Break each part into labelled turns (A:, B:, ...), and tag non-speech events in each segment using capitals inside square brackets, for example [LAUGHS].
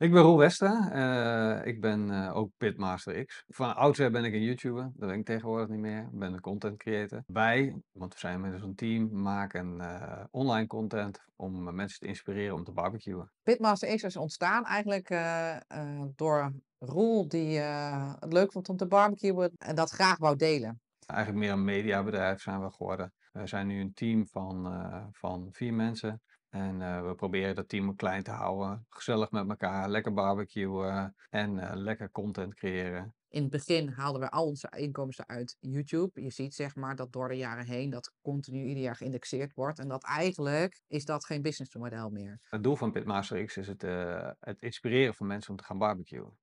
A: Ik ben Roel Westra. Eh, ik ben eh, ook Pitmaster X. Van oudsher ben ik een YouTuber. Dat ben ik tegenwoordig niet meer. Ik ben een content creator. Wij, want we zijn met een team, maken eh, online content om mensen te inspireren om te barbecuen.
B: Pitmaster X is ontstaan eigenlijk door Roel die het leuk vond om te barbecuen en dat graag wou delen.
A: Eigenlijk meer een mediabedrijf zijn we geworden. We zijn nu een team van, van vier mensen en eh, we proberen dat team klein te houden. Gezellig met elkaar, lekker barbecuen en eh, lekker content creëren. In het begin haalden we al onze
B: inkomsten uit YouTube. Je ziet zeg maar dat door de jaren heen dat continu ieder jaar geïndexeerd wordt. En dat eigenlijk is dat geen businessmodel meer.
A: Het doel van Pitmaster X is het, eh, het inspireren van mensen om te gaan barbecuen.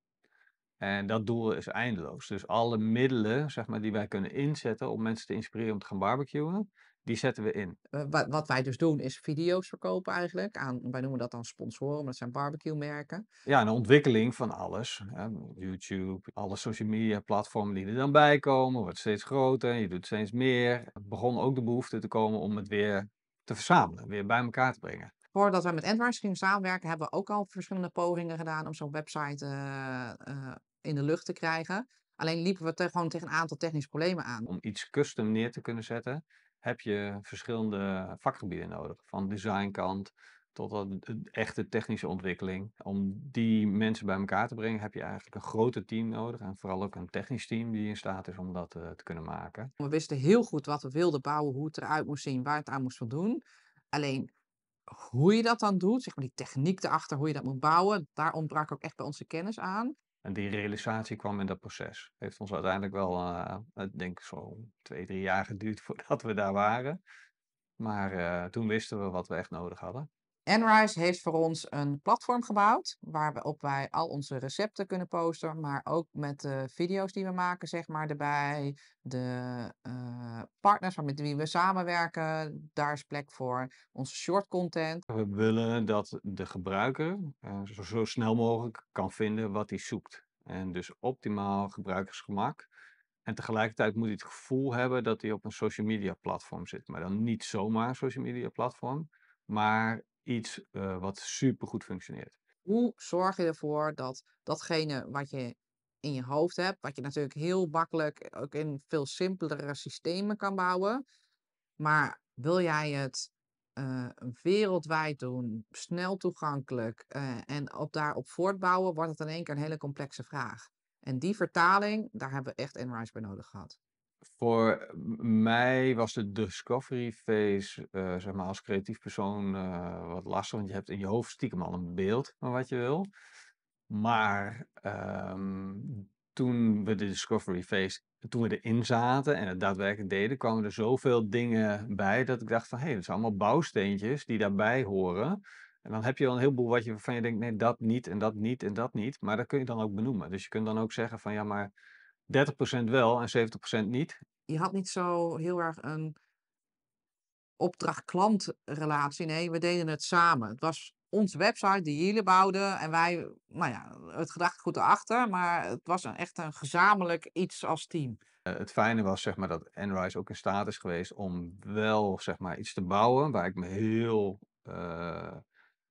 A: En dat doel is eindeloos. Dus alle middelen zeg maar, die wij kunnen inzetten om mensen te inspireren om te gaan barbecuen, die zetten we in. Eh, wat,
B: wat, wij dus doen is video's verkopen eigenlijk. Aan, wij noemen dat dan sponsoren, maar dat zijn barbecue merken.
A: Ja, een ontwikkeling van alles. Hè? YouTube, alle social media platformen die er dan bij komen, wordt steeds groter. Je doet steeds meer. Het begon ook de behoefte te komen om het weer te verzamelen, weer bij elkaar te brengen.
B: Voordat wij met Endwise gingen samenwerken, hebben we ook al verschillende pogingen gedaan om zo'n website eh, eh, in de lucht te krijgen. Alleen liepen we te, gewoon tegen een aantal technische problemen aan. Om
A: iets custom neer te kunnen zetten, heb je verschillende vakgebieden nodig. Van designkant tot de echte technische ontwikkeling. Om die mensen bij elkaar te brengen heb je eigenlijk een groter team nodig. En vooral ook een technisch team die in staat is om dat eh, te kunnen maken.
B: We wisten heel goed wat we wilden bouwen, hoe het eruit moest zien, waar het aan moest voldoen. Alleen hoe je dat dan doet, zeg maar die techniek erachter, hoe je dat moet bouwen, daar ontbrak ook echt bij onze kennis aan.
A: En die realisatie kwam in dat proces. Heeft ons uiteindelijk wel, eh, ik denk zo'n zo twee, drie jaar geduurd [LAUGHS] voordat we daar waren. Maar eh, toen wisten we wat we echt nodig hadden.
B: Enrise heeft voor ons een platform gebouwd waarop wij al onze recepten kunnen posten, maar ook met de video's die we maken, zeg maar, erbij. De uh, partners met wie we samenwerken, daar is plek voor. Onze short content.
A: We willen dat de gebruiker eh, zo, zo, snel mogelijk kan vinden wat hij zoekt. En dus optimaal gebruikersgemak. En tegelijkertijd moet hij het gevoel hebben dat hij op een social media platform zit. Maar dan niet zomaar een social media platform, maar iets uh, wat supergoed functioneert.
B: Hoe zorg je ervoor dat datgene wat je in je hoofd hebt, wat je natuurlijk heel makkelijk eh, ook in veel simpelere systemen kan bouwen, maar wil jij het eh, wereldwijd doen, snel toegankelijk en op daarop voortbouwen, wordt het in één keer een hele complexe vraag. En die vertaling, daar hebben we echt Enrise bij nodig
A: gehad voor mij was de discovery phase, eh, zeg maar als creatief persoon, eh, wat lastig. Want je hebt in je hoofd stiekem al een beeld van wat je wil. Maar ehm, toen we de discovery phase, toen we erin zaten en het daadwerkelijk deden, kwamen er zoveel dingen bij dat ik dacht van, hé, hey, dat zijn allemaal bouwsteentjes die daarbij horen. En dan heb je wel een heleboel wat je, waarvan je denkt, nee, dat niet en dat niet en dat niet. Maar dat kun je dan ook benoemen. Dus je kunt dan ook zeggen van, ja, maar 30% wel en 70% niet.
B: Je had niet zo heel
A: erg een opdracht
B: Nee, we deden het samen. Het was onze website die jullie bouwden en wij, nou ja, het gedachtegoed erachter. Maar het was echt een gezamenlijk iets als team.
A: Eh, het fijne was zeg maar, dat Enrise ook in staat is geweest om wel zeg maar, iets te bouwen waar ik me heel eh,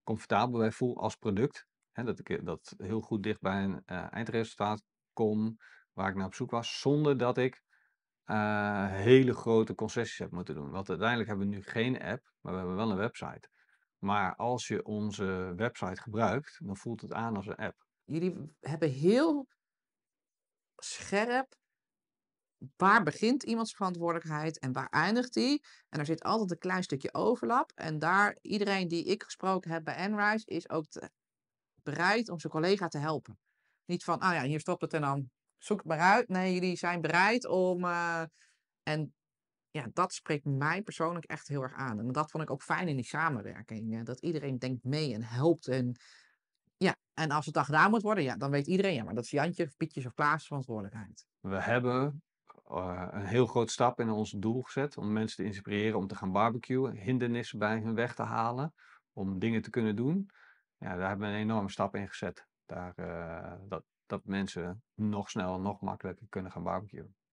A: comfortabel bij voel als product. He, dat ik dat heel goed dicht bij een eh, eindresultaat kom waar ik naar op zoek was, zonder dat ik eh, hele grote concessies heb moeten doen. Want uiteindelijk hebben we nu geen app, maar we hebben wel een website. Maar als je onze website gebruikt, dan voelt het aan als een app. Jullie hebben heel scherp
B: waar begint iemands verantwoordelijkheid en waar eindigt die? En er zit altijd een klein stukje overlap. En daar, iedereen die ik gesproken heb bij Enrise, is ook bereid om zijn collega te helpen. Niet van, ah ja, hier stopt het en dan zoek het maar uit. Nee, jullie zijn bereid om. Eh, en ja, dat spreekt mij persoonlijk echt heel erg aan. En dat vond ik ook fijn in die samenwerking. Dat iedereen denkt mee en helpt. En, ja, en als het dan gedaan moet worden, ja, dan weet iedereen, ja, maar dat is Jantje Pietjes of Klaas verantwoordelijkheid.
A: We hebben eh, een heel groot stap in ons doel gezet om mensen te inspireren om te gaan barbecuen, hindernissen bij hun weg te halen, om dingen te kunnen doen. Ja, daar hebben we een enorme stap in gezet. Daar, eh, dat, dat mensen nog sneller, nog makkelijker kunnen gaan barbecuen.